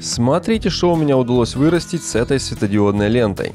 Смотрите, что у меня удалось вырастить с этой светодиодной лентой.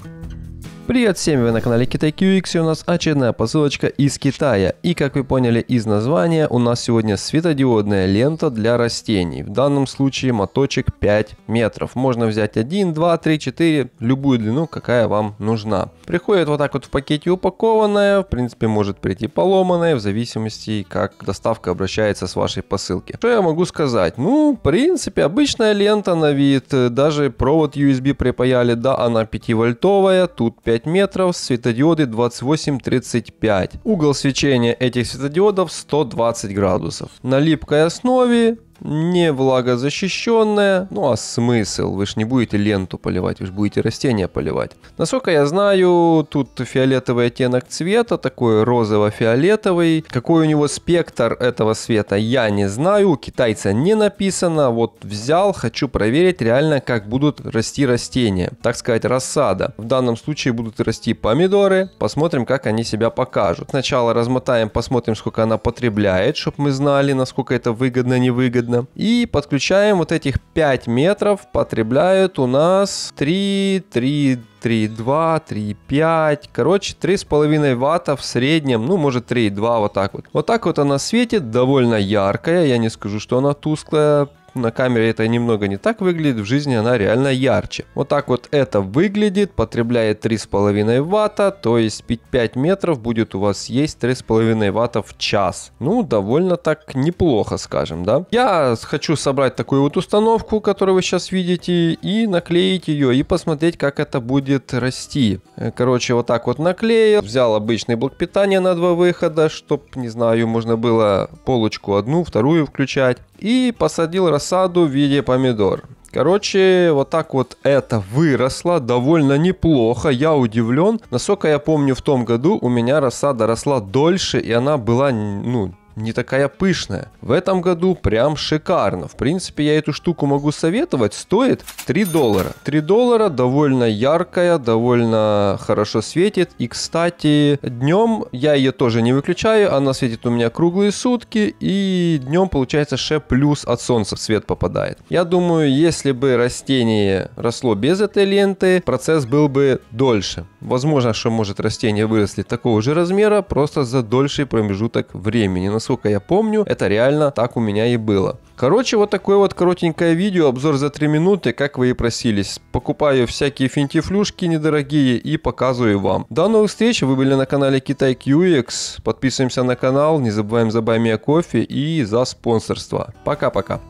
Привет всем, вы на канале Китай QX и у нас очередная посылочка из Китая. И как вы поняли из названия, у нас сегодня светодиодная лента для растений. В данном случае моточек 5 метров. Можно взять 1, 2, 3, 4, любую длину, какая вам нужна. Приходит вот так вот в пакете упакованная, в принципе может прийти поломанная, в зависимости как доставка обращается с вашей посылки. Что я могу сказать? Ну, в принципе, обычная лента на вид, даже провод USB припаяли, да, она 5 вольтовая, тут 5 5 метров, светодиоды 28-35. Угол свечения этих светодиодов 120 градусов. На липкой основе не влагозащищенная. Ну а смысл? Вы же не будете ленту поливать, вы же будете растения поливать. Насколько я знаю, тут фиолетовый оттенок цвета, такой розово-фиолетовый. Какой у него спектр этого света, я не знаю. У китайца не написано. Вот взял, хочу проверить реально, как будут расти растения. Так сказать, рассада. В данном случае будут расти помидоры. Посмотрим, как они себя покажут. Сначала размотаем, посмотрим, сколько она потребляет, чтобы мы знали, насколько это выгодно, невыгодно видно. И подключаем вот этих 5 метров, потребляют у нас 3, 3, 3,2, 3,5, короче, 3,5 ватта в среднем, ну, может, 3,2, вот так вот. Вот так вот она светит, довольно яркая, я не скажу, что она тусклая, на камере это немного не так выглядит, в жизни она реально ярче. Вот так вот это выглядит, потребляет 3,5 ватта, то есть 5 метров будет у вас есть 3,5 ватта в час. Ну, довольно так неплохо, скажем, да. Я хочу собрать такую вот установку, которую вы сейчас видите, и наклеить ее, и посмотреть, как это будет расти. Э, короче, вот так вот наклеил, взял обычный блок питания на два выхода, чтобы, не знаю, можно было полочку одну, вторую включать и посадил рассаду в виде помидор. Короче, вот так вот это выросло довольно неплохо. Я удивлен. Насколько я помню, в том году у меня рассада росла дольше, и она была, ну, не такая пышная. В этом году прям шикарно. В принципе, я эту штуку могу советовать. Стоит 3 доллара. 3 доллара довольно яркая, довольно хорошо светит. И, кстати, днем я ее тоже не выключаю. Она светит у меня круглые сутки. И днем, получается, ще плюс от солнца свет попадает. Я думаю, если бы растение росло без этой ленты, процесс был бы дольше. Возможно, что может растение выросли такого же размера, просто за дольший промежуток времени. На насколько я помню, это реально так у меня и было. Короче, вот такое вот коротенькое видео, обзор за 3 минуты, как вы и просились. Покупаю всякие финтифлюшки недорогие и показываю вам. До новых встреч, вы были на канале Китай QX, подписываемся на канал, не забываем за Баймия Кофе и за спонсорство. Пока-пока.